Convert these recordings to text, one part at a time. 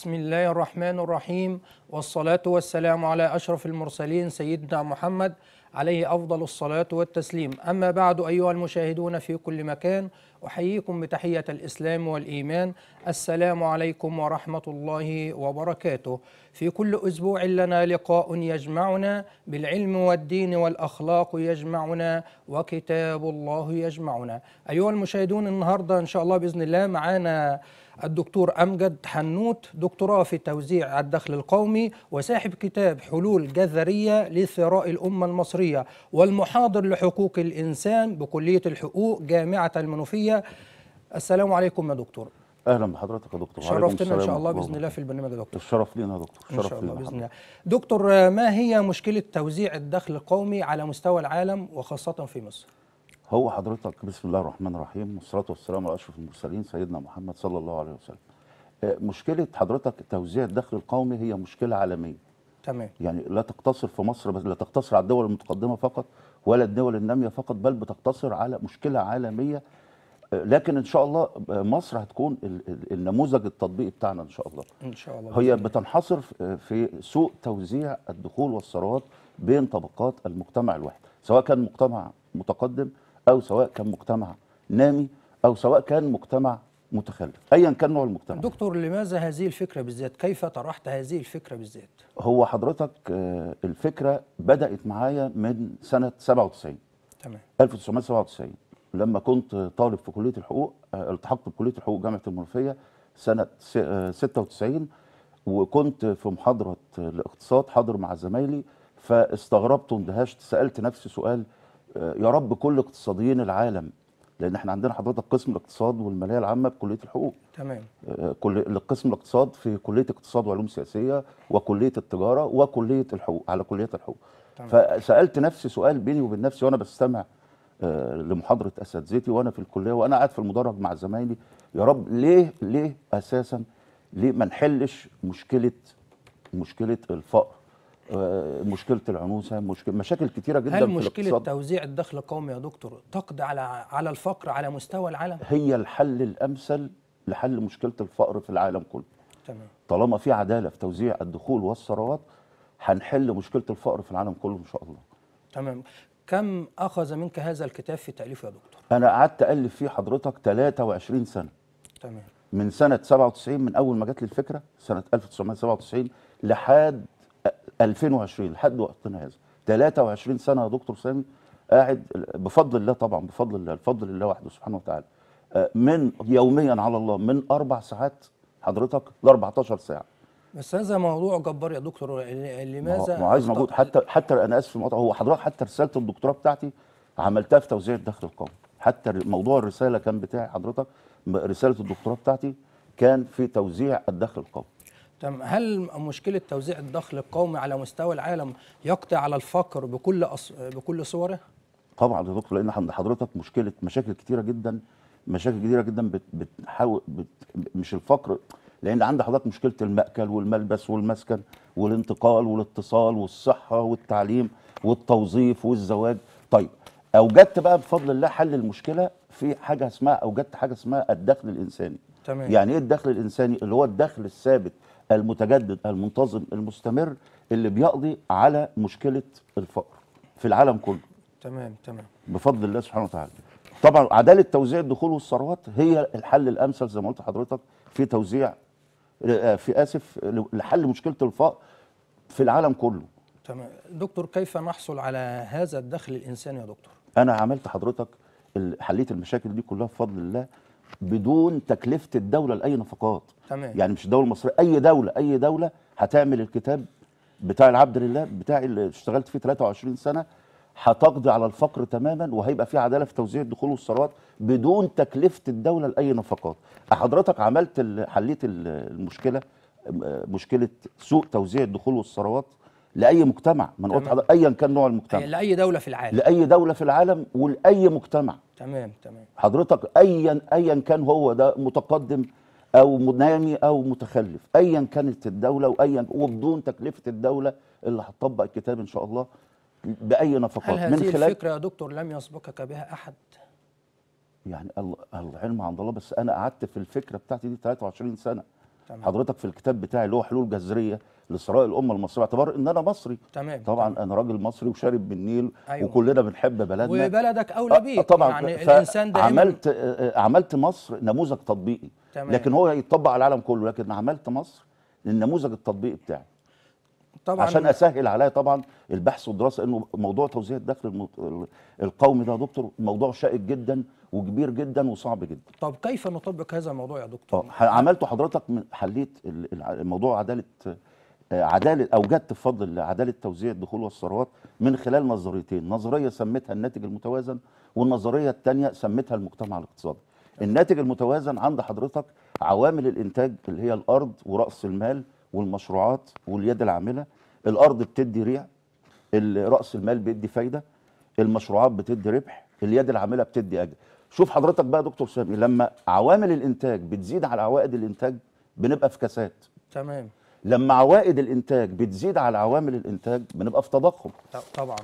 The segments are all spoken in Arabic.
بسم الله الرحمن الرحيم والصلاة والسلام على أشرف المرسلين سيدنا محمد عليه أفضل الصلاة والتسليم أما بعد أيها المشاهدون في كل مكان أحييكم بتحية الإسلام والإيمان السلام عليكم ورحمة الله وبركاته في كل أسبوع لنا لقاء يجمعنا بالعلم والدين والأخلاق يجمعنا وكتاب الله يجمعنا أيها المشاهدون النهاردة إن شاء الله بإذن الله معانا الدكتور أمجد حنوت دكتوراه في توزيع الدخل القومي وصاحب كتاب حلول جذرية لثراء الأمة المصرية والمحاضر لحقوق الإنسان بكلية الحقوق جامعة المنوفية الدوليه السلام عليكم يا دكتور اهلا بحضرتك يا دكتور شرفتنا ان شاء الله باذن الله في البرنامج يا دكتور الشرف لينا يا دكتور الشرف ان شاء الله باذن الله دكتور ما هي مشكله توزيع الدخل القومي على مستوى العالم وخاصه في مصر هو حضرتك بسم الله الرحمن الرحيم والصلاه والسلام على اشرف المرسلين سيدنا محمد صلى الله عليه وسلم آه، مشكله حضرتك توزيع الدخل القومي هي مشكله عالميه تمام يعني لا تقتصر في مصر بس لا تقتصر على الدول المتقدمه فقط ولا الدول الناميه فقط بل بتقتصر على مشكله عالميه لكن ان شاء الله مصر هتكون النموذج التطبيقي بتاعنا ان شاء الله ان شاء الله هي بتنحصر في سوء توزيع الدخول والثروات بين طبقات المجتمع الواحد سواء كان مجتمع متقدم او سواء كان مجتمع نامي او سواء كان مجتمع متخلف ايا كان نوع المجتمع دكتور لماذا هذه الفكره بالذات كيف طرحت هذه الفكره بالذات هو حضرتك آه، الفكره بدات معايا من سنه 97 تمام 1997 لما كنت طالب في كليه الحقوق آه، التحقت بكليه الحقوق جامعه المنوفيه سنه 96 آه، وكنت في محاضره الاقتصاد حاضر مع زمايلي فاستغربت واندهشت سالت نفسي سؤال آه، يا رب كل اقتصاديين العالم لان احنا عندنا حضرتك قسم الاقتصاد والماليه العامه بكليه الحقوق تمام كل قسم الاقتصاد في كليه اقتصاد وعلوم سياسيه وكليه التجاره وكليه الحقوق على كليه الحقوق تمام. فسالت نفسي سؤال بيني وبين نفسي وانا بستمع آه، لمحاضره اساتذتي وانا في الكليه وانا قاعد في المدرج مع زمايلي يا رب ليه ليه اساسا ليه ما نحلش مشكله مشكله الفقر آه، مشكله العنوسه مشكلة مشاكل كثيره جدا هل مشكله في توزيع الدخل القومي يا دكتور تقضي على على الفقر على مستوى العالم هي الحل الامثل لحل مشكله الفقر في العالم كله تمام طالما في عداله في توزيع الدخول والثروات هنحل مشكله الفقر في العالم كله ان شاء الله تمام كم أخذ منك هذا الكتاب في تأليفه يا دكتور؟ أنا قعدت ألف فيه حضرتك 23 سنة تمام من سنة 97 من أول ما جت لي الفكرة سنة 1997 لحد 2020 لحد وقتنا هذا 23 سنة يا دكتور سامي قاعد بفضل الله طبعا بفضل الله الفضل لله وحده سبحانه وتعالى آه، من يوميا على الله من أربع ساعات حضرتك ل 14 ساعة بس هذا موضوع جبار يا دكتور لماذا ما عايز موجود حتى حتى انا اسف هو حضرتك حتى رساله الدكتوراه بتاعتي عملتها في توزيع الدخل القومي حتى موضوع الرساله كان بتاعي حضرتك رساله الدكتوراه بتاعتي كان في توزيع الدخل القومي تمام هل مشكله توزيع الدخل القومي على مستوى العالم يقضي على الفقر بكل أص... بكل صوره طبعا يا دكتور لان حضرتك مشكله مشاكل كثيره جدا مشاكل كثيره جدا بتحاول بت... مش الفقر لان عند حضرتك مشكله الماكل والملبس والمسكن والانتقال والاتصال والصحه والتعليم والتوظيف والزواج طيب اوجدت بقى بفضل الله حل المشكله في حاجه اسمها اوجدت حاجه اسمها الدخل الانساني تمام. يعني ايه الدخل الانساني اللي هو الدخل الثابت المتجدد المنتظم المستمر اللي بيقضي على مشكله الفقر في العالم كله تمام تمام بفضل الله سبحانه وتعالى طبعا عداله توزيع الدخول والثروات هي الحل الامثل زي ما قلت لحضرتك في توزيع آه، في اسف لحل مشكله الفقر في العالم كله تمام دكتور كيف نحصل على هذا الدخل الانساني يا دكتور انا عملت حضرتك حليت المشاكل دي كلها بفضل الله بدون تكلفه الدوله لاي نفقات تمام يعني مش الدوله المصريه اي دوله اي دوله هتعمل الكتاب بتاع العبد لله بتاع اللي اشتغلت فيه 23 سنه هتقضي على الفقر تماما وهيبقى في عداله في توزيع الدخول والثروات بدون تكلفه الدوله لاي نفقات حضرتك عملت حليت المشكله مشكله سوء توزيع الدخول والثروات لاي مجتمع ما انا ايا كان نوع المجتمع لاي دوله في العالم لاي دوله في العالم ولاي مجتمع تمام تمام حضرتك ايا ايا كان هو ده متقدم او منامي او متخلف ايا كانت الدوله وايا وبدون تكلفه الدوله اللي هتطبق الكتاب ان شاء الله باي نفقات هل هذه من خلال الفكره يا دكتور لم يسبقك بها احد يعني العلم عند الله بس انا قعدت في الفكره بتاعتي دي 23 سنه تمام. حضرتك في الكتاب بتاعي اللي هو حلول جذريه لصراع الامه المصريه باعتبار ان انا مصري تمام طبعا تمام. انا راجل مصري وشارب من النيل أيوة. وكلنا بنحب بلدنا وبلدك اولى آه، بيك طبعا يعني الانسان دائما عملت آه، عملت مصر نموذج تطبيقي تمام. لكن هو يتطبق على العالم كله لكن عملت مصر للنموذج التطبيقي بتاعي طبعا عشان اسهل عليا طبعا البحث والدراسه انه موضوع توزيع الدخل القومي ده يا دكتور موضوع شائك جدا وكبير جدا وصعب جدا طب كيف نطبق هذا الموضوع يا دكتور عملته حضرتك حليت الموضوع عداله آه، عداله اوجدت فضل عداله توزيع الدخول والثروات من خلال نظريتين نظريه سميتها الناتج المتوازن والنظريه الثانيه سميتها المجتمع الاقتصادي الناتج المتوازن عند حضرتك عوامل الانتاج اللي هي الارض وراس المال والمشروعات واليد العامله الارض بتدي ريع راس المال بيدي فايده المشروعات بتدي ربح اليد العامله بتدي اجر شوف حضرتك بقى يا دكتور سامي لما عوامل الانتاج بتزيد على عوائد الانتاج بنبقى في كاسات تمام لما عوائد الانتاج بتزيد على عوامل الانتاج بنبقى في تضخم طبعا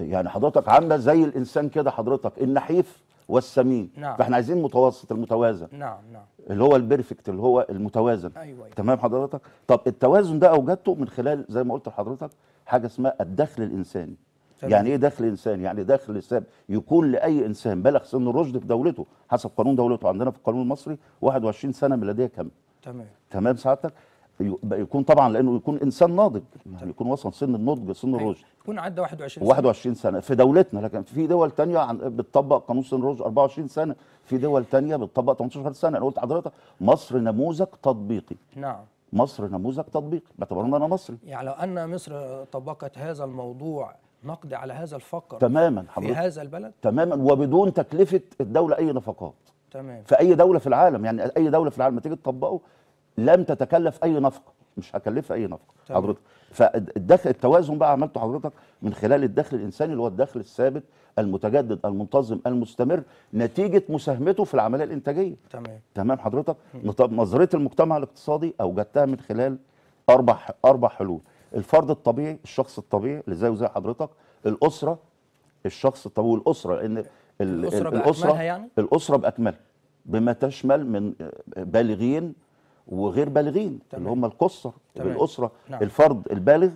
يعني حضرتك عامله زي الانسان كده حضرتك النحيف والسمين نعم. فاحنا عايزين متوسط المتوازن نعم نعم اللي هو البرفكت اللي هو المتوازن أيوة أيوة. تمام حضرتك طب التوازن ده اوجدته من خلال زي ما قلت لحضرتك حاجه اسمها الدخل الانساني تمام. يعني ايه دخل انساني يعني دخل الانسان يكون لاي انسان بلغ سن الرشد في دولته حسب قانون دولته عندنا في القانون المصري 21 سنه ميلاديه كامله تمام تمام سعادتك يكون طبعا لانه يكون انسان ناضج نعم. يعني يكون وصل سن النضج سن طيب، الرشد يكون عدى 21 سنه 21 سنه في دولتنا لكن في دول تانية بتطبق قانون سن الرشد 24 سنه في دول تانية بتطبق 18 سنه انا قلت لحضرتك مصر نموذج تطبيقي نعم مصر نموذج تطبيقي باعتبار ان انا مصري يعني لو ان مصر طبقت هذا الموضوع نقضي على هذا الفقر تماما حضرتك في هذا البلد تماما وبدون تكلفه الدوله اي نفقات تمام في اي دوله في العالم يعني اي دوله في العالم تيجي تطبقه لم تتكلف اي نفقه مش هكلفها اي نفقه طيب. حضرتك فالدخل التوازن بقى عملته حضرتك من خلال الدخل الانساني اللي هو الدخل الثابت المتجدد المنتظم المستمر نتيجه مساهمته في العمليه الانتاجيه تمام تمام حضرتك نظريه المجتمع الاقتصادي اوجدتها من خلال اربع اربع حلول الفرد الطبيعي الشخص الطبيعي اللي زيه زي حضرتك الاسره الشخص الطبيعي والاسره لان الاسره الاسره, بأكملها يعني؟ الأسرة باكملها بما تشمل من آه، بالغين وغير بالغين اللي هم القصه الاسره نعم. الفرد البالغ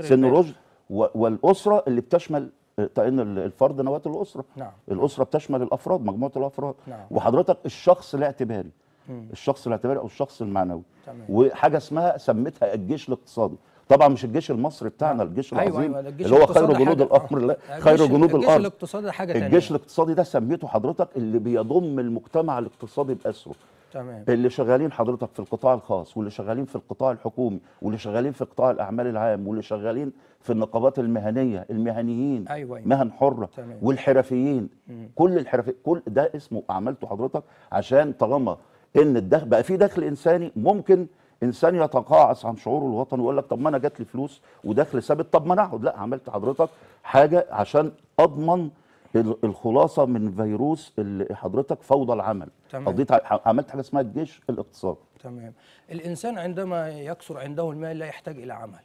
سن الرشد والاسره اللي بتشمل طيب الفرد نواة الاسره نعم. الاسره بتشمل الافراد مجموعه الافراد نعم. وحضرتك الشخص الاعتباري مم. الشخص الاعتباري او الشخص المعنوي تمام. وحاجه اسمها سميتها الجيش الاقتصادي طبعا مش الجيش المصري بتاعنا نعم. الجيش العظيم أيوة أيوة الجيش اللي هو خير جنود الامر لا آه، خير جنود الارض الجيش الاقتصادي حاجه تانية الجيش الاقتصادي ده سميته حضرتك اللي بيضم المجتمع الاقتصادي باسره تمام اللي شغالين حضرتك في القطاع الخاص واللي شغالين في القطاع الحكومي واللي شغالين في قطاع الاعمال العام واللي شغالين في النقابات المهنيه المهنيين أيوة أيوة. مهن حره تمام. والحرفيين مم. كل الحرفي كل ده اسمه عملته حضرتك عشان طالما ان الدخل بقى في دخل انساني ممكن انسان يتقاعس عن شعوره الوطني ويقول لك طب ما انا جات لي فلوس ودخل ثابت طب ما انا اقعد لا عملت حضرتك حاجه عشان اضمن الخلاصه من فيروس اللي حضرتك فوضى العمل تمام. قضيت عملت حاجه اسمها الجيش الاقتصادي تمام الانسان عندما يكثر عنده المال لا يحتاج الى عمل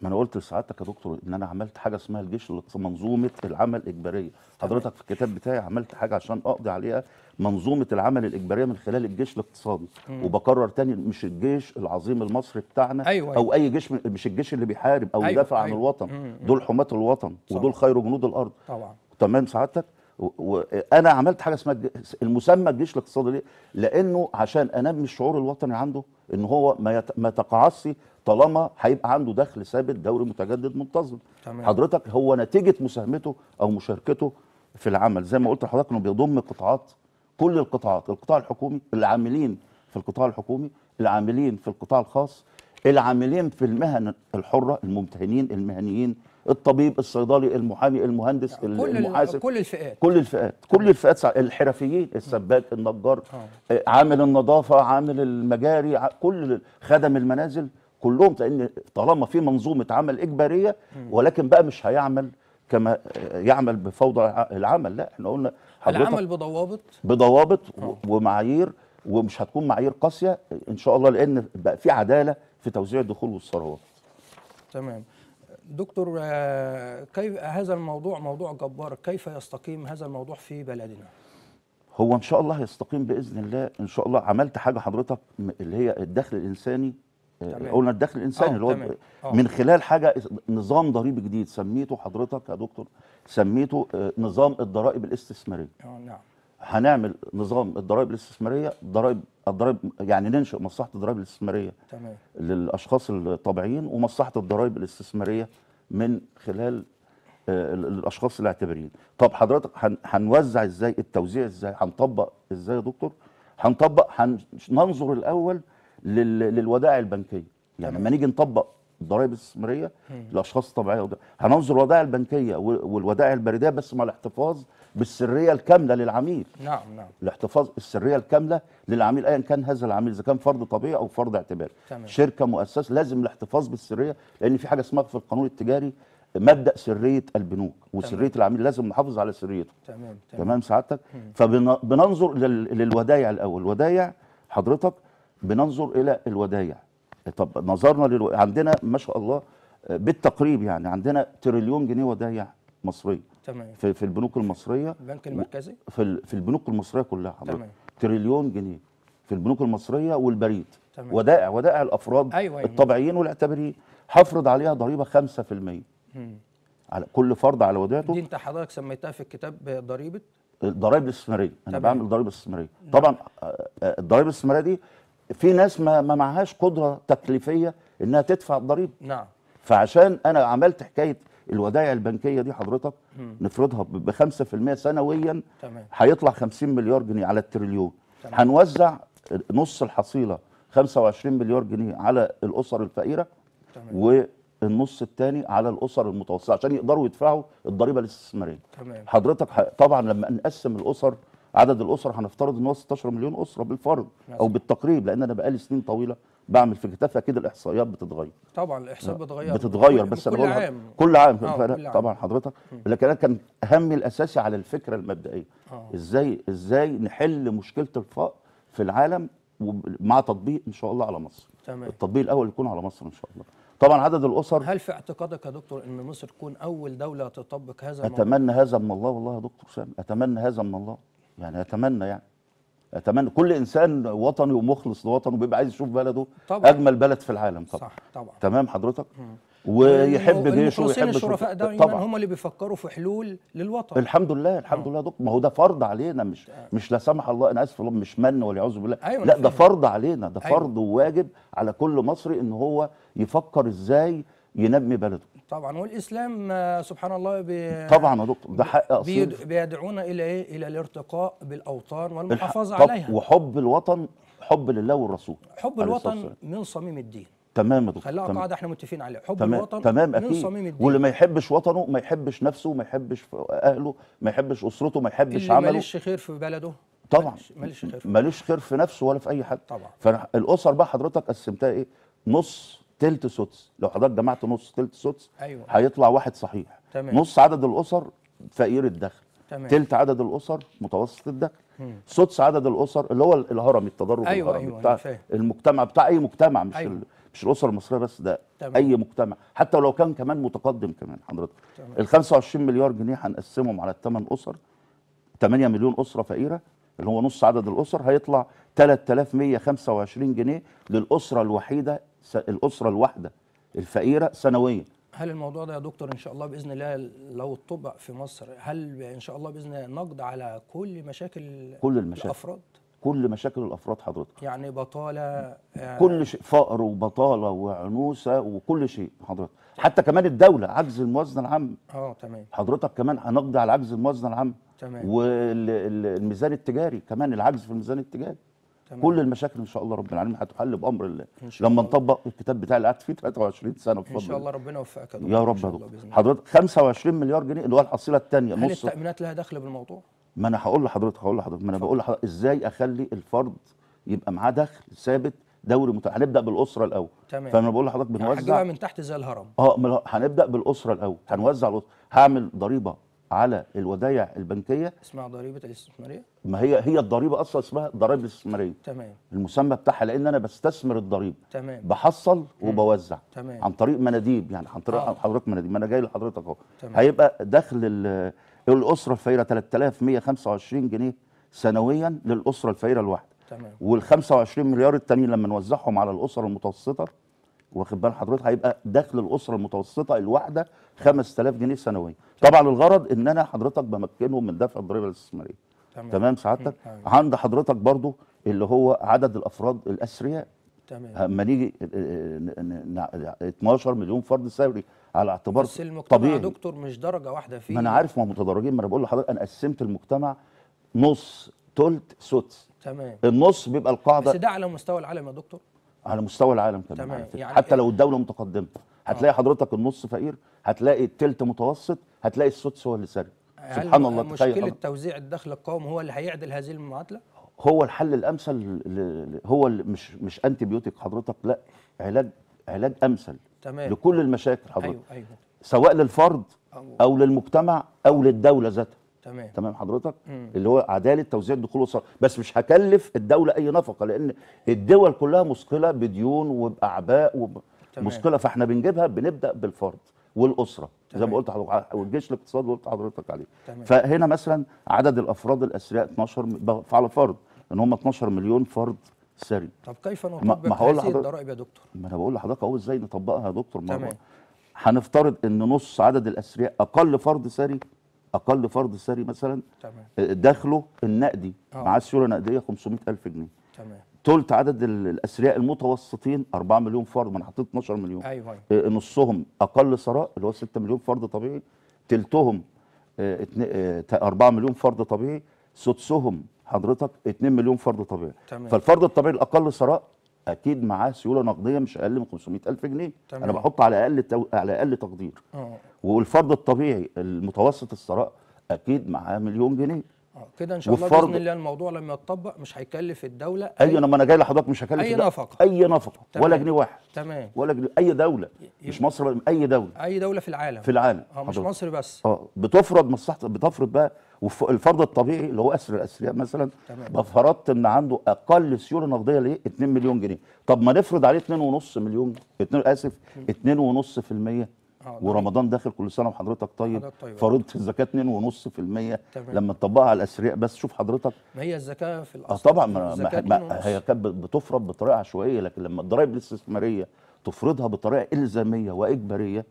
ما انا قلت لسعادتك يا دكتور ان انا عملت حاجه اسمها الجيش الاقتصادي منظومه العمل الاجباريه حضرتك في الكتاب بتاعي عملت حاجه عشان اقضي عليها منظومه العمل الاجباريه من خلال الجيش الاقتصادي مم. وبكرر تاني مش الجيش العظيم المصري بتاعنا أيوة او أيوة. اي جيش مش الجيش اللي بيحارب او أيوة يدافع أيوة عن الوطن مم. دول حماه الوطن صح. ودول خير جنود الارض طبعا تمام سعادتك وانا عملت حاجه اسمها المسمى الجيش الاقتصادي ليه؟ لانه عشان انمي الشعور الوطني عنده ان هو ما يت... ما تقعصي طالما هيبقى عنده دخل ثابت دوري متجدد منتظم تمام. حضرتك هو نتيجه مساهمته او مشاركته في العمل زي ما قلت لحضرتك انه بيضم قطاعات كل القطاعات القطاع الحكومي العاملين في القطاع الحكومي العاملين في القطاع الخاص العاملين في المهن الحره الممتهنين المهنيين الطبيب الصيدلي المحامي المهندس كل المحاسب كل الفئات كل الفئات كل الفئات الحرفيين السباك النجار آه. آه، عامل النظافه عامل المجاري كل خدم المنازل كلهم لان طالما في منظومه عمل اجباريه ولكن بقى مش هيعمل كما آه، يعمل بفوضى العمل لا احنا قلنا العمل بضوابط بضوابط ومعايير ومش هتكون معايير قاسيه ان شاء الله لان بقى في عداله في توزيع الدخول والثروات تمام دكتور آه، كيف هذا الموضوع موضوع جبار كيف يستقيم هذا الموضوع في بلدنا هو ان شاء الله هيستقيم باذن الله ان شاء الله عملت حاجه حضرتك اللي هي الدخل الانساني آه، قلنا الدخل الانساني آه، اللي هو من خلال حاجه نظام ضريبي جديد سميته حضرتك يا دكتور سميته نظام الضرائب الاستثماريه اه نعم هنعمل نظام الضرائب الاستثماريه ضرائب الضرائب يعني ننشئ مصلحه الضرائب الاستثماريه تمام. للاشخاص الطبيعيين ومصلحه الضرائب الاستثماريه من خلال آه، الاشخاص الاعتباريين طب حضرتك هنوزع ازاي التوزيع ازاي هنطبق ازاي يا دكتور هنطبق هننظر الاول للودائع البنكيه يعني لما نيجي نطبق الضرائب الاستثماريه لاشخاص طبيعيه وده. هننظر الودائع البنكيه والودائع البريديه بس مع الاحتفاظ بالسريه الكامله للعميل نعم نعم الاحتفاظ بالسريه الكامله للعميل ايا كان هذا العميل اذا كان فرد طبيعي او فرد اعتباري تمام. شركه مؤسسه لازم الاحتفاظ بالسريه لان في حاجه اسمها في القانون التجاري مبدا سريه البنوك وسريه تمام. العميل لازم نحافظ على سريته تمام تمام, تمام سعادتك فبننظر للودايع الاول الودايع حضرتك بننظر الى الودايع طب نظرنا للو... عندنا ما شاء الله آه، بالتقريب يعني عندنا تريليون جنيه ودايع يعني مصريه تمام في, في البنوك المصريه البنك المركزي في, ال... في البنوك المصريه كلها حضرتك تمام تريليون جنيه في البنوك المصريه والبريد تمام. ودائع ودائع الافراد أيوة،, أيوة الطبيعيين والاعتباريين هفرض عليها ضريبه 5% مم. على كل فرد على ودائعته دي انت حضرتك سميتها في الكتاب ضريبه الضرائب الاستثماريه انا بعمل ضريبه استثماريه طبعا آه، آه، الضرائب الاستثماريه دي في ناس ما, معهاش قدره تكليفيه انها تدفع الضريبه نعم فعشان انا عملت حكايه الودائع البنكيه دي حضرتك مم. نفرضها ب 5% سنويا تمام. هيطلع 50 مليار جنيه على التريليون تمام. هنوزع نص الحصيله 25 مليار جنيه على الاسر الفقيره تمام. والنص الثاني على الاسر المتوسطه عشان يقدروا يدفعوا الضريبه الاستثماريه تمام. حضرتك طبعا لما نقسم الاسر عدد الاسر هنفترض ان هو 16 مليون اسره بالفرض او نعم. بالتقريب لان انا بقالي سنين طويله بعمل في كتاب فاكيد الاحصائيات بتتغير طبعا الاحصائيات بتتغير بتتغير بس كل عام آه، كل عام طبعا حضرتك لكن انا كان همي الاساسي على الفكره المبدئيه أوه. ازاي ازاي نحل مشكله الفقر في العالم مع تطبيق ان شاء الله على مصر تمام. التطبيق الاول يكون على مصر ان شاء الله طبعا عدد الاسر هل في اعتقادك يا دكتور ان مصر تكون اول دوله تطبق هذا اتمنى هذا من الله والله يا دكتور سامي اتمنى هذا من الله يعني اتمنى يعني اتمنى كل انسان وطني ومخلص لوطنه بيبقى عايز يشوف بلده طبعا. اجمل بلد في العالم طبعا صح طبعا تمام حضرتك مم. ويحب جيشه ويحب الشرفاء دايما هم اللي بيفكروا في حلول للوطن الحمد لله الحمد مم. لله يا دكتور ما هو ده فرض علينا مش ده. مش لا سمح الله انا اسف والله مش من ولا اعوذ بالله أيوة لا ده فرض علينا ده أيوة. فرض وواجب على كل مصري ان هو يفكر ازاي ينمي بلده طبعا والاسلام آه، سبحان الله بي طبعا يا دكتور ده حق اصيل بيدعونا الى ايه الى الارتقاء بالاوطان والمحافظه عليها وحب الوطن حب لله والرسول حب الوطن من صميم الدين تمام يا دكتور خليها قاعده احنا متفقين عليها حب تمام الوطن تمام أكيد. من صميم الدين واللي ما يحبش وطنه ما يحبش نفسه ما يحبش اهله ما يحبش اسرته ما يحبش اللي عمله ما خير في بلده طبعا ماليش خير ماليش خير في نفسه ولا في اي حد طبعا فالاسر بقى حضرتك قسمتها ايه نص تلت سدس لو حضرتك جمعت نص تلت سدس أيوة. هيطلع واحد صحيح تمام. نص عدد الاسر فقير الدخل تمام. تلت عدد الاسر متوسط الدخل سدس عدد الاسر اللي هو أيوة، الهرمي التضرر أيوة الهرم أيوة بتاع المجتمع بتاع اي مجتمع مش أيوة. مش الاسر المصريه بس ده تمام. اي مجتمع حتى ولو كان كمان متقدم كمان حضرتك ال 25 مليار جنيه هنقسمهم على الثمان اسر 8 مليون اسره فقيره اللي هو نص عدد الاسر هيطلع 3125 جنيه للاسره الوحيده الاسره الواحده الفقيره سنويا هل الموضوع ده يا دكتور ان شاء الله باذن الله لو طبع في مصر هل ان شاء الله باذن الله نقض على كل مشاكل كل المشاكل الافراد كل مشاكل الافراد حضرتك يعني بطاله آه، كل شيء فقر وبطاله وعنوسه وكل شيء حضرتك طيب. حتى كمان الدوله عجز الموازنه العامه اه تمام حضرتك كمان هنقضي على عجز الموازنه العامه تمام والميزان التجاري كمان العجز في الميزان التجاري تمام. كل المشاكل ان شاء الله رب العالمين هتحل بامر الله إن شاء لما الله. نطبق الكتاب بتاعي اللي قعدت فيه 23 سنه بفضل ان شاء الله ربنا يوفقك يا دكتور يا رب يا دكتور حضرتك 25 مليار جنيه اللي هو الحصيله الثانيه هل هل التامينات لها دخل بالموضوع؟ ما انا هقول لحضرتك هقول لحضرتك ما انا بقول لحضرتك ازاي اخلي الفرد يبقى معاه دخل ثابت دوري مت... هنبدا بالاسره الاول تمام فانا بقول لحضرتك يعني بنوزع هنجيبها من تحت زي الهرم اه هنبدا بالاسره الاول هنوزع الأسرة. هعمل ضريبه على الودايع البنكيه اسمها ضريبه الاستثماريه ما هي هي الضريبه اصلا اسمها ضرائب الاستثماريه تمام المسمى بتاعها لان انا بستثمر الضريبه تمام بحصل وبوزع تمام عن طريق مناديب يعني عن طريق آه. حضرتك مناديب ما انا جاي لحضرتك اهو هيبقى دخل الاسره الفقيره 3125 جنيه سنويا للاسره الفقيره الواحده تمام وال 25 مليار التانيين لما نوزعهم على الاسر المتوسطه واخد بال حضرتك هيبقى دخل الاسره المتوسطه الواحده 5000 جنيه سنويا طبعا الغرض ان انا حضرتك بمكنهم من دفع الضريبه الاستثماريه تمام, تمام سعادتك أيوة. عند حضرتك برضو اللي هو عدد الافراد الاثرياء تمام اما نيجي 12 آه، آه، مليون فرد ثوري على اعتبار بس المجتمع طبيعي دكتور مش درجه واحده فيه ما انا عارف ما متدرجين ما انا بقول لحضرتك انا قسمت المجتمع نص تلت سدس تمام النص بيبقى القاعده بس ده على مستوى العالم يا دكتور على مستوى العالم كمان تمام. يعني حتى إيه؟ لو الدوله متقدمه هتلاقي آه. حضرتك النص فقير هتلاقي التلت متوسط هتلاقي السدس هو اللي سارق يعني سبحان الله تخيل مشكله توزيع الدخل القومي هو اللي هيعدل هذه المعادله هو الحل الامثل هو اللي مش مش انتي بيوتيك حضرتك لا علاج علاج امثل تمام. لكل المشاكل حضرتك أيوه أيوه. سواء للفرد او للمجتمع او للدوله ذاتها تمام تمام حضرتك مم. اللي هو عداله توزيع الدخول والصرف بس مش هكلف الدوله اي نفقه لان الدول كلها مثقله بديون وباعباء ومشكله فاحنا بنجيبها بنبدا بالفرد والاسره تمام. زي ما قلت حضرتك والجيش الاقتصادي اللي قلت حضرتك عليه تمام. فهنا مثلا عدد الافراد الاثرياء 12 على فرد ان هم 12 مليون فرد ثري طب كيف نطبق هذه الضرائب يا دكتور؟ ما انا بقول لحضرتك اهو ازاي نطبقها يا دكتور تمام هنفترض ان نص عدد الاثرياء اقل فرد ثري اقل فرد سري مثلا تمام. دخله النقدي مع السيوله النقديه 500000 جنيه تمام تلت عدد الاثرياء المتوسطين 4 مليون فرد ما انا حطيت 12 مليون أيوة. ايوه آه، نصهم اقل ثراء اللي هو 6 مليون فرد طبيعي تلتهم 4 آه، آه، مليون فرد طبيعي سدسهم حضرتك 2 مليون فرد طبيعي تمام. فالفرد الطبيعي الاقل ثراء اكيد معاه سيوله نقديه مش اقل من 500000 جنيه تمام. انا بحط على اقل على اقل تقدير أوه. والفرد الطبيعي المتوسط الثراء اكيد معاه مليون جنيه آه، كده ان شاء الله باذن الله الموضوع لما يتطبق مش هيكلف الدوله اي, أي انا ما انا جاي لحضرتك مش هكلف اي نفقه اي نفقه ولا جنيه واحد تمام ولا جنيه اي دوله يبقى. مش مصر اي دوله اي دوله في العالم في العالم اه مش مصر بس اه بتفرض مصلحه بتفرض بقى الفرد الطبيعي اللي هو اسر الاثرياء مثلا تمام. فرضت ان عنده اقل سيوله نقديه ليه 2 مليون جنيه طب ما نفرض عليه 2.5 مليون 2 اسف 2.5% آه، نعم. ورمضان داخل كل سنه وحضرتك طيب, طيب، آه. فرضت الزكاه 2.5% لما تطبقها على الاثرياء بس شوف حضرتك ما هي الزكاه في الاصل آه، طبعا ما, ما, هي كانت بتفرض بطريقه عشوائيه لكن لما الضرائب الاستثماريه تفرضها بطريقه الزاميه واجباريه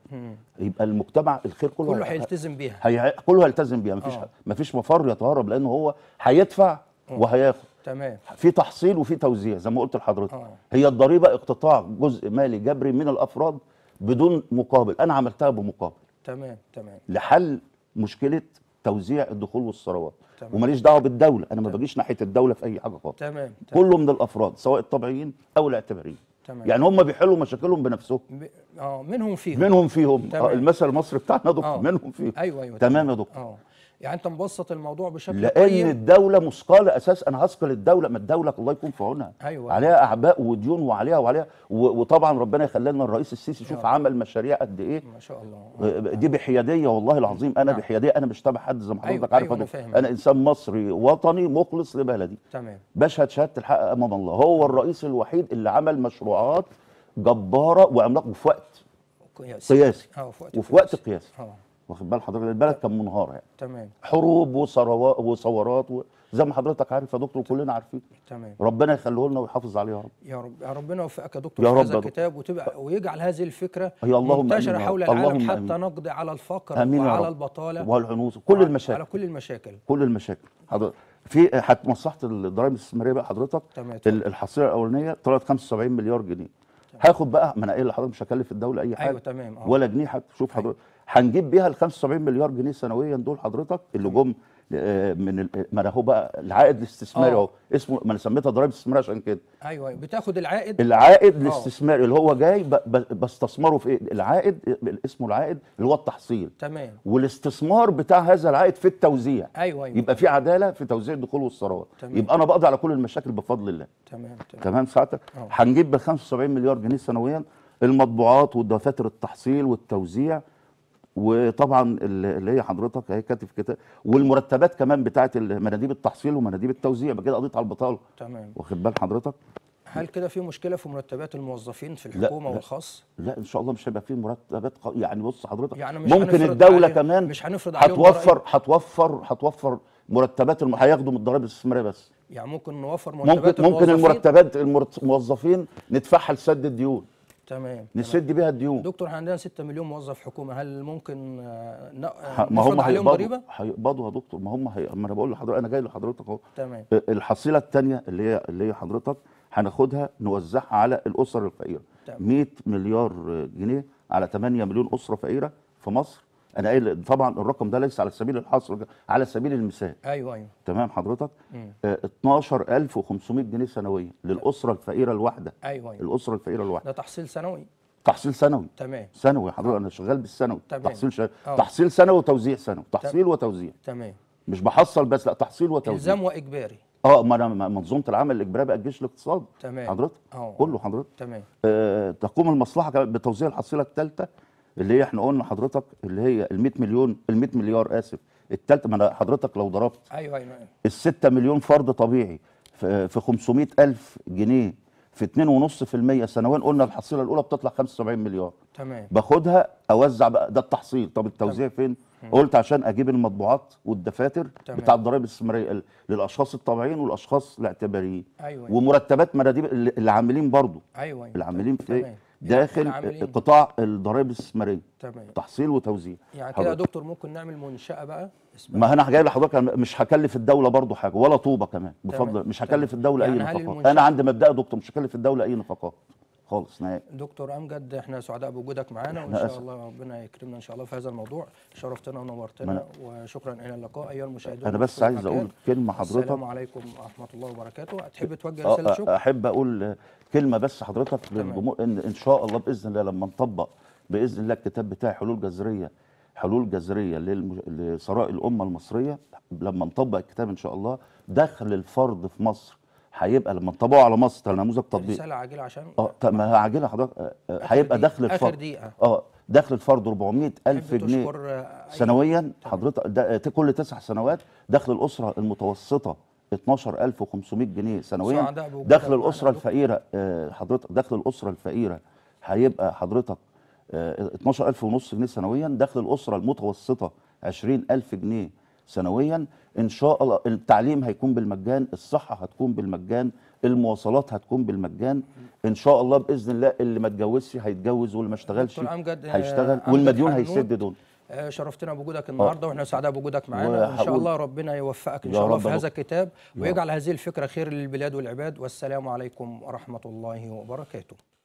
يبقى المجتمع الخير كله كله هيلتزم بيها هي... كله هيلتزم بيها مفيش آه. مفيش مفر يتهرب لان هو هيدفع وهياخد تمام في تحصيل وفي توزيع زي ما قلت لحضرتك آه. هي الضريبه اقتطاع جزء مالي جبري من الافراد بدون مقابل انا عملتها بمقابل تمام تمام لحل مشكله توزيع الدخول والثروات وماليش دعوه بالدوله انا ما بجيش ناحيه الدوله في اي حاجه خالص تمام. تمام كله من الافراد سواء الطبيعيين او الاعتباريين تمام. يعني هم بيحلوا مشاكلهم بنفسهم ب... اه منهم فيهم منهم فيهم تمام. آه المثل المصري بتاعنا يا دكتور آه. منهم فيهم ايوه ايوه تمام, تمام. يا دكتور آه. يعني انت مبسط الموضوع بشكل لان طيب. الدوله مثقاله اساس انا هثقل الدوله ما الدوله الله يكون في عونها أيوة. عليها اعباء وديون وعليها وعليها وطبعا ربنا يخلي لنا الرئيس السيسي شوف آه. عمل مشاريع قد ايه ما شاء الله آه، دي بحياديه والله العظيم انا نعم. بحياديه انا مش تبع حد زي ما حضرتك أيوة. عارف أيوة. أنا, أنا انسان مصري وطني مخلص لبلدي تمام بشهد شهاده الحق امام الله هو الرئيس الوحيد اللي عمل مشروعات جباره وعملاقه في وقت قياسي آه، وفي وقت قياسي واخد بال حضرتك البلد كان منهار يعني تمام حروب وثورات زي ما حضرتك عارف يا دكتور كلنا عارفين تمام ربنا يخليه لنا ويحافظ عليه يا رب يا رب يا ربنا يوفقك يا دكتور يا في هذا الكتاب وتبقى ويجعل هذه الفكره منتشره حول العالم اللهم حتى أمين. نقضي على الفقر أمين وعلى رب. البطاله والعنوص كل المشاكل على كل المشاكل كل المشاكل حضرتك في حتى مصلحه الضرائب الاستثماريه بقى حضرتك تمام الحصيله الاولانيه طلعت 75 مليار جنيه هاخد بقى ما انا قايل لحضرتك مش هكلف الدوله اي أيوة، حاجه ايوه تمام آه. ولا جنيه حتى شوف أيوة. حضرتك هنجيب بيها ال 75 مليار جنيه سنويا دول حضرتك اللي جم آه، من ما انا هو بقى العائد الاستثماري آه. اهو اسمه ما انا سميتها ضرائب استثمار عشان كده أيوة،, ايوه بتاخد العائد العائد آه. الاستثماري اللي هو جاي بستثمره في ايه؟ العائد اسمه العائد اللي هو التحصيل تمام والاستثمار بتاع هذا العائد في التوزيع ايوه ايوه يبقى في عداله في توزيع الدخول والثروات يبقى انا بقضي على كل المشاكل بفضل الله تمام تمام تمام ساعتك هنجيب ب 75 مليار جنيه سنويا المطبوعات ودفاتر التحصيل والتوزيع وطبعا اللي هي حضرتك هي كاتب كده والمرتبات كمان بتاعه مناديب التحصيل ومناديب التوزيع بكده قضيت على البطاله تمام واخد بال حضرتك هل كده في مشكله في مرتبات الموظفين في الحكومه لا والخاص؟ لا ان شاء الله مش هيبقى في مرتبات يعني بص حضرتك يعني مش ممكن الدوله كمان مش هنفرض عليهم هتوفر هتوفر هتوفر مرتبات الم... هياخدوا من الضرائب الاستثماريه بس يعني ممكن نوفر مرتبات ممكن الموظفين ممكن المرتبات الموظفين ندفعها لسد الديون تمام نسد بيها الديون دكتور احنا عندنا 6 مليون موظف حكومه هل ممكن آه، ما هم هيقبضوا ضريبه؟ هيقبضوا يا دكتور ما هم هي... ما انا بقول لحضرتك انا جاي لحضرتك اهو تمام آه، الحصيله الثانيه اللي هي اللي هي حضرتك هناخدها نوزعها على الاسر الفقيره 100 مليار جنيه على 8 مليون اسره فقيره في مصر انا قايل طبعا الرقم ده ليس على سبيل الحصر على سبيل المثال ايوه ايوه تمام حضرتك آه 12500 جنيه سنويا للاسره الفقيره الواحده ايوه ايوه الاسره الفقيره الواحده ده تحصيل سنوي تحصيل سنوي تمام سنوي حضرتك انا شغال بالسنوي تمام تحصيل شغال. آه. تحصيل سنوي وتوزيع سنوي تحصيل تمام. وتوزيع تمام مش بحصل بس لا تحصيل وتوزيع الزام واجباري اه ما انا منظومه العمل الاجباري بقى الجيش الاقتصادي تمام حضرتك آه. كله حضرتك تمام آه تقوم المصلحه بتوزيع الحصيله الثالثه اللي هي احنا قلنا حضرتك اللي هي ال 100 مليون ال 100 مليار اسف الثالثه ما انا حضرتك لو ضربت ايوه ايوه, أيوة. ال 6 مليون فرد طبيعي في 500 الف جنيه في 2.5% سنويا قلنا الحصيله الاولى بتطلع 75 مليار تمام باخدها اوزع بقى ده التحصيل طب التوزيع فين؟ قلت عشان اجيب المطبوعات والدفاتر تمام. بتاع الضرائب الاستثماريه للاشخاص الطبيعيين والاشخاص الاعتباريين أيوة, أيوة. ومرتبات مناديب اللي عاملين برضه ايوه, أيوة. اللي عاملين في داخل قطاع الضرائب الاستثماريه تمام تحصيل وتوزيع يعني كده يا دكتور ممكن نعمل منشاه بقى ما انا جاي لحضرتك مش هكلف الدوله برضو حاجه ولا طوبه كمان بفضل مش هكلف الدوله يعني اي نفقات انا عندي مبدا يا دكتور مش هكلف الدوله اي نفقات خالص نهائي دكتور امجد احنا سعداء بوجودك معانا وان شاء الله ربنا يكرمنا ان شاء الله في هذا الموضوع شرفتنا ونورتنا وشكرا الى اللقاء ايها المشاهدون انا بس عايز اقول كلمه حضرتك السلام عليكم ورحمه الله وبركاته تحب توجه آه، رساله شكر آه، احب اقول كلمه بس حضرتك للجمهور ان ان شاء الله باذن الله لما نطبق باذن الله الكتاب بتاع حلول جذريه حلول جذريه لثراء الامه المصريه لما نطبق الكتاب ان شاء الله دخل الفرد في مصر هيبقى لما تطبقه على مصر نموذج تطبيق يعني رساله عاجله عشان اه طب ما هي عاجله حضرتك آه، هيبقى دخل الفرد اخر دقيقه اه دخل الفرد 400000 جنيه سنويا حضرتك ده آه، كل تسع سنوات دخل الاسره المتوسطه 12500 جنيه سنويا دخل الاسره الفقيره آه، حضرتك دخل الاسره الفقيره هيبقى حضرتك 12000 ونص جنيه سنويا دخل الاسره المتوسطه 20000 جنيه سنويا ان شاء الله التعليم هيكون بالمجان الصحه هتكون بالمجان المواصلات هتكون بالمجان ان شاء الله باذن الله اللي ما اتجوزش هيتجوز واللي ما اشتغلش آه، هيشتغل والمديون هيسد دول آه، شرفتنا بوجودك النهارده آه. واحنا سعداء بوجودك معانا وان شاء الله ربنا يوفقك ان شاء الله في هذا الكتاب ويجعل هذه الفكره خير للبلاد والعباد والسلام عليكم ورحمه الله وبركاته